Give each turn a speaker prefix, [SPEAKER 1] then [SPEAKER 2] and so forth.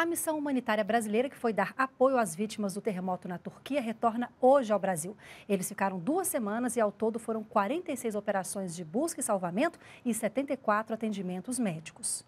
[SPEAKER 1] A missão humanitária brasileira, que foi dar apoio às vítimas do terremoto na Turquia, retorna hoje ao Brasil. Eles ficaram duas semanas e, ao todo, foram 46 operações de busca e salvamento e 74 atendimentos médicos.